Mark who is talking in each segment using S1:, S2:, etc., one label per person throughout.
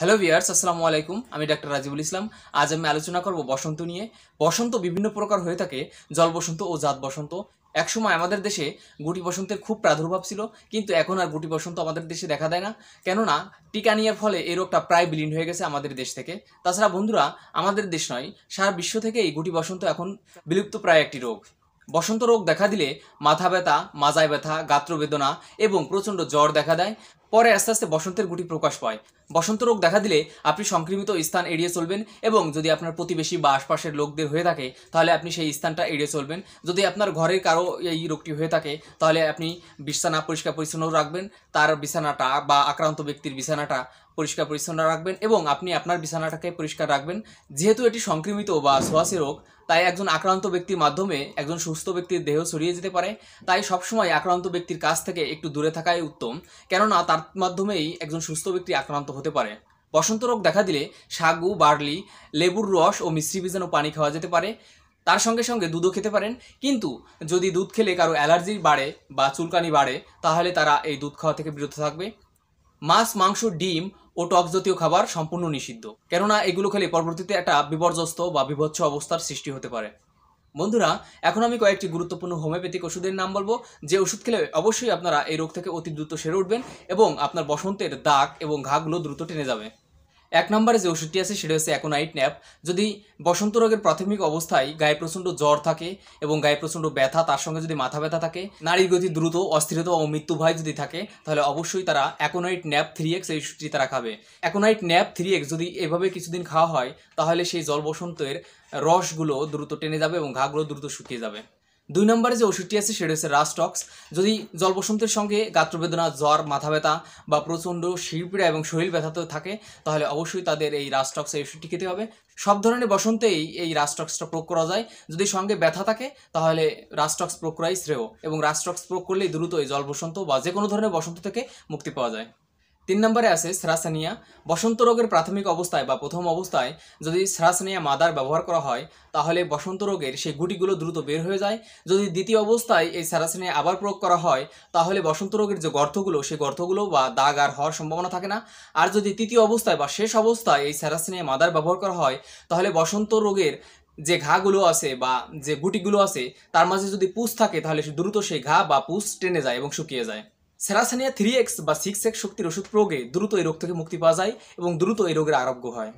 S1: hello viewers আসসালামু আলাইকুম আমি ডাক্তার রাজিবুল ইসলাম আজ আমি আলোচনা করব বসন্ত নিয়ে বসন্ত বিভিন্ন প্রকার হয়ে থাকে জল বসন্ত ও জাত বসন্ত একসময় আমাদের দেশে গুটি বসন্তের খুব প্রাদুর্ভাব ছিল কিন্তু এখন আর গুটি বসন্ত আমাদের দেশে দেখা দেয় না কেননা টিকা নেওয়ার ফলে এই রোগটা প্রায় বিলীন হয়ে গেছে আমাদের দেশ থেকে তাছাড়া বন্ধুরা আমাদের দেশ নয় সারা বিশ্ব থেকে এই গুটি বসন্ত এখন বিলুপ্ত প্রায় একটি রোগ বসন্ত রোগ দেখা দিলে মাথা ব্যথা মাজায় ব্যথা গাত্রবেদনা এবং প্রচণ্ড জ্বর দেখা দেয় পরে আস্তে আস্তে বসন্তের গুটি প্রকাশ পায় বসন্ত রোগ দেখা দিলে আপনি সংক্রমিত স্থান এড়িয়ে চলবেন এবং যদি আপনার প্রতিবেশী বা আশপাশের লোকদের হয়ে থাকে তাহলে আপনি সেই স্থানটা এড়িয়ে চলবেন যদি আপনার ঘরের কারো এই রোগটি হয়ে থাকে তাহলে আপনি বিছানা পরিষ্কার পরিচ্ছন্ন রাখবেন তার বিছানাটা বা আক্রান্ত ব্যক্তির বিছানাটা পরিষ্কার পরিচ্ছন্ন রাখবেন এবং আপনি আপনার বিছানাটাকে পরিষ্কার রাখবেন যেহেতু এটি সংক্রমিত বা সোয়াসি রোগ তাই একজন আক্রান্ত ব্যক্তির মাধ্যমে একজন সুস্থ ব্যক্তির দেহ ছড়িয়ে যেতে পারে তাই সবসময় আক্রান্ত ব্যক্তির কাছ থেকে একটু দূরে থাকাই উত্তম কেননা তার তার মাধ্যমেই একজন সুস্থ ব্যক্তি আক্রান্ত হতে পারে বসন্ত রোগ দেখা দিলে সাগু বার্লি লেবুর রস ও মিশ্রি ভিজানো পানি খাওয়া যেতে পারে তার সঙ্গে সঙ্গে দুধও খেতে পারেন কিন্তু যদি দুধ খেলে কারো অ্যালার্জি বাড়ে বা চুলকানি বাড়ে তাহলে তারা এই দুধ খাওয়া থেকে বিরত থাকবে মাছ মাংস ডিম ও টক জাতীয় খাবার সম্পূর্ণ নিষিদ্ধ কেননা এগুলো খেলে পরবর্তীতে একটা বিপর্যস্ত বা বিভৎস অবস্থার সৃষ্টি হতে পারে বন্ধুরা এখন আমি কয়েকটি গুরুত্বপূর্ণ হোমিওপ্যাথিক ওষুধের নাম বলবো যে ওষুধ খেলে অবশ্যই আপনারা এই রোগ থেকে অতি দ্রুত সেরে উঠবেন এবং আপনার বসন্তের দাগ এবং ঘাগুলো দ্রুত টেনে যাবে এক নম্বরে যে ওষুধটি আছে সেটা হচ্ছে অ্যাকোনাইট ন্যাপ যদি বসন্ত রোগের প্রাথমিক অবস্থায় গায়ে প্রচণ্ড জ্বর থাকে এবং গায়ে প্রচণ্ড ব্যথা তার সঙ্গে যদি মাথা ব্যথা থাকে নারীর গতি দ্রুত অস্থিরতা ও মৃত্যু ভয় যদি থাকে তাহলে অবশ্যই তারা অ্যাকোনাইট ন্যাপ থ্রি এক্স এই ওষুধটি তারা খাবে অ্যাকোনাইট ন্যাপ থ্রি এক্স যদি এভাবে কিছুদিন খাওয়া হয় তাহলে সেই জল বসন্তের রসগুলো দ্রুত টেনে যাবে এবং ঘাগুলো দ্রুত শুকিয়ে যাবে দুই নম্বরে যে ওষুধটি আছে সেটা হচ্ছে রাস্টক্স যদি জলবসন্তের সঙ্গে গাত্রবেদনা জ্বর মাথা ব্যথা বা প্রচণ্ড শিরপীড়া এবং শরীর ব্যথাতে থাকে তাহলে অবশ্যই তাদের এই রাস্টক্স এই ওষুধটি খেতে হবে সব ধরনের বসন্তেই এই রাস্টক্সটা প্রয়োগ করা যায় যদি সঙ্গে ব্যথা থাকে তাহলে রাস্টক্স প্রোগ করাই শ্রেয় এবং রাস্টক্স প্রয়োগ করলেই দ্রুত এই জলবসন্ত বা যে কোনো ধরনের বসন্ত থেকে মুক্তি পাওয়া যায় তিন নম্বরে আছে শ্রাসানিয়া বসন্ত রোগের প্রাথমিক অবস্থায় বা প্রথম অবস্থায় যদি শ্রাসানিয়া মাদার ব্যবহার করা হয় তাহলে বসন্ত রোগের সেই গুটিগুলো দ্রুত বের হয়ে যায় যদি দ্বিতীয় অবস্থায় এই শ্রাসানিয়া আবার প্রয়োগ করা হয় তাহলে বসন্ত রোগের যে গর্তগুলো সেই গর্তগুলো বা দাগ আর হওয়ার সম্ভাবনা থাকে না আর যদি তৃতীয় অবস্থায় বা শেষ অবস্থায় এই শ্রাসানিয়া মাদার ব্যবহার করা হয় তাহলে বসন্ত রোগের যে ঘাগুলো আছে বা যে গুটিগুলো আছে তার মাঝে যদি পুষ থাকে তাহলে দ্রুত সেই ঘা বা পুষ টেনে যায় এবং শুকিয়ে যায় সেরাসেনিয়া থ্রি এক্স বা সিক্স এক্স শক্তির ওষুধ প্রয়োগে দ্রুত এই রোগ থেকে মুক্তি পাওয়া যায় এবং দ্রুত এই রোগের আরোগ্য হয়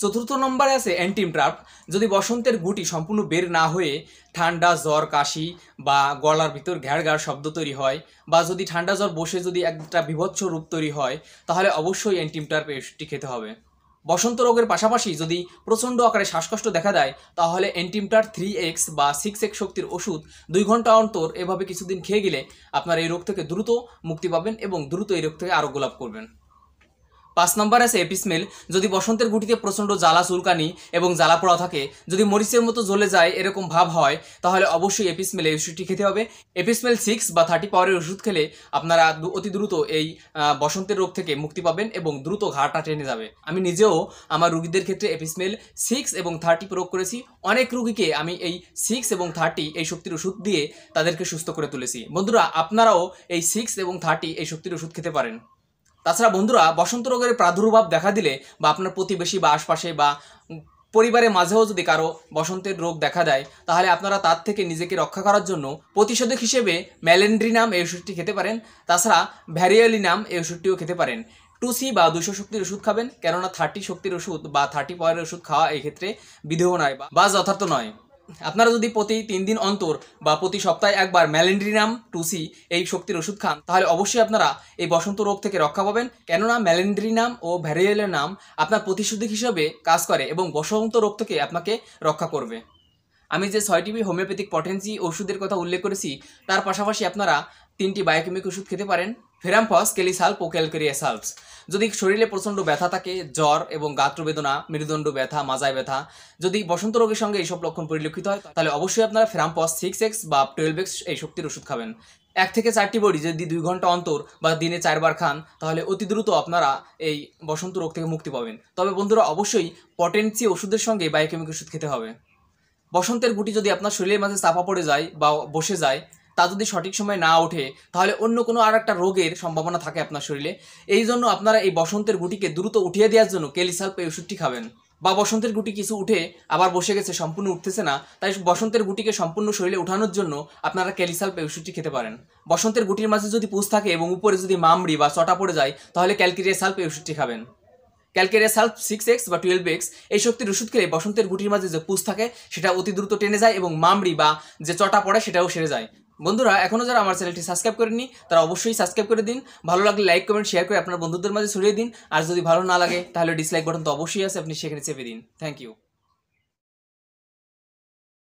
S1: চতুর্থ নম্বরে আছে অ্যান্টিমট্রাপ যদি বসন্তের গুটি সম্পূর্ণ বের না হয়ে ঠান্ডা জ্বর কাশি বা গলার ভিতর ঘ্যাড়ঘাড় শব্দ তৈরি হয় বা যদি ঠান্ডা জ্বর বসে যদি একটা বিভৎস রূপ তৈরি হয় তাহলে অবশ্যই অ্যান্টিমট্রাপ এটি খেতে হবে বসন্ত রোগের পাশাপাশি যদি প্রচণ্ড আকারে শ্বাসকষ্ট দেখা দেয় তাহলে এন্টিমটার থ্রি এক্স বা সিক্স এক্স শক্তির ওষুধ দুই ঘন্টা অন্তর এভাবে কিছুদিন খেয়ে গেলে আপনার এই রোগ থেকে দ্রুত মুক্তি পাবেন এবং দ্রুত এই রোগ থেকে আরোগ্য লাভ করবেন পাঁচ নম্বর আছে এপিসমেল যদি বসন্তের গুটিতে প্রচণ্ড জ্বালা চুলকানি এবং জ্বালা পোড়া থাকে যদি মরিচের মতো জ্বলে যায় এরকম ভাব হয় তাহলে অবশ্যই এপিসমেল এই ওষুধটি খেতে হবে এপিসমেল সিক্স বা থার্টি পাওয়ারের ওষুধ খেলে আপনারা অতি দ্রুত এই বসন্তের রোগ থেকে মুক্তি পাবেন এবং দ্রুত ঘাটা টেনে যাবে আমি নিজেও আমার রুগীদের ক্ষেত্রে এপিসমেল সিক্স এবং থার্টি প্রয়োগ করেছি অনেক রুগীকে আমি এই সিক্স এবং থার্টি এই শক্তির ওষুধ দিয়ে তাদেরকে সুস্থ করে তুলেছি বন্ধুরা আপনারাও এই সিক্স এবং থার্টি এই শক্তির ওষুধ খেতে পারেন তাছাড়া বন্ধুরা বসন্ত রোগের প্রাদুর্ভাব দেখা দিলে বা আপনার প্রতিবেশী বা আশপাশে বা পরিবারের মাঝেও যদি কারো বসন্তের রোগ দেখা দেয় তাহলে আপনারা তার থেকে নিজেকে রক্ষা করার জন্য প্রতিষেধক হিসেবে ম্যালেন্ড্রিনাম এই ওষুধটি খেতে পারেন তাছাড়া ভ্যারিয়ালিনাম এই ওষুধটিও খেতে পারেন টুসি বা দুশো শক্তির ওষুধ খাবেন কেননা থার্টি শক্তির ওষুধ বা থার্টি পয়ের ওষুধ খাওয়া এক্ষেত্রে বিধেয় নয় বা যথার্থ নয় আপনারা যদি প্রতি তিন দিন অন্তর বা প্রতি সপ্তাহে একবার ম্যালেন্ড্রিনাম টুসি এই শক্তির ওষুধ খান তাহলে অবশ্যই আপনারা এই বসন্ত রোগ থেকে রক্ষা পাবেন কেননা ম্যালেন্ড্রিনাম ও ভ্যারিয়েলের নাম আপনার প্রতিশোধক হিসাবে কাজ করে এবং বসন্ত রোগ থেকে আপনাকে রক্ষা করবে আমি যে ছয়টিবি হোমিওপ্যাথিক পটেন্সি ওষুধের কথা উল্লেখ করেছি তার পাশাপাশি আপনারা তিনটি বায়োকেমিক ওষুধ খেতে পারেন ফেরাম্পস কেলিসাল ও ক্যালকেরিয়াসাল্পস যদি শরীরে প্রচণ্ড ব্যথা থাকে জ্বর এবং গাত্রবেদনা মেরুদণ্ড ব্যথা মাজায় ব্যথা যদি বসন্ত রোগের সঙ্গে এইসব লক্ষণ পরিলক্ষিত হয় তাহলে অবশ্যই আপনারা ফেরাম্পস সিক্স এক্স বা টুয়েলভ এক্স এই শক্তির ওষুধ খাবেন এক থেকে চারটি বড়ি যদি দুই ঘন্টা অন্তর বা দিনে চারবার খান তাহলে অতি দ্রুত আপনারা এই বসন্ত রোগ থেকে মুক্তি পাবেন তবে বন্ধুরা অবশ্যই পটেন্সি ওষুধের সঙ্গে বায়োকেমিক ওষুধ খেতে হবে বসন্তের গুটি যদি আপনার শরীরের মাঝে চাপা পড়ে যায় বা বসে যায় তা যদি সঠিক সময় না ওঠে তাহলে অন্য কোনো আর একটা রোগের সম্ভাবনা থাকে আপনার শরীরে এই জন্য আপনারা এই বসন্তের গুটিকে দ্রুত উঠিয়ে দেওয়ার জন্য কেলিসাল্প এই ওষুধটি খাবেন বা বসন্তের গুটি কিছু উঠে আবার বসে গেছে সম্পূর্ণ উঠতেছে না তাই বসন্তের গুটিকে সম্পূর্ণ শরীরে উঠানোর জন্য আপনারা ক্যালিসাল্প এই ওষুধটি খেতে পারেন বসন্তের গুটির মাঝে যদি পুষ থাকে এবং উপরে যদি মামড়ি বা চটা পড়ে যায় তাহলে ক্যালকেরিয়া সাল্প এই ওষুধটি খাবেন ক্যালকেরিয়া সাল্ফ সিক্স এক্স বা টুয়েলভ এক্স এই শক্তির ওষুধ খেলে বসন্তের গুটির মাঝে যে পুষ থাকে সেটা অতি দ্রুত টেনে যায় এবং মামড়ি বা যে চটা পড়ে সেটাও সেরে যায় বন্ধুরা এখনও যারা আমার চ্যানেলটি সাবস্ক্রাইব করেনি তারা অবশ্যই সাবস্ক্রাইব করে দিন ভালো লাগলে লাইক কমেন্ট শেয়ার করে আপনার বন্ধুদের মাঝে ছড়িয়ে দিন আর যদি ভালো না লাগে তাহলে ডিসলাইক বাটন তো অবশ্যই আছে আপনি সেখানে চেপে দিন থ্যাংক ইউ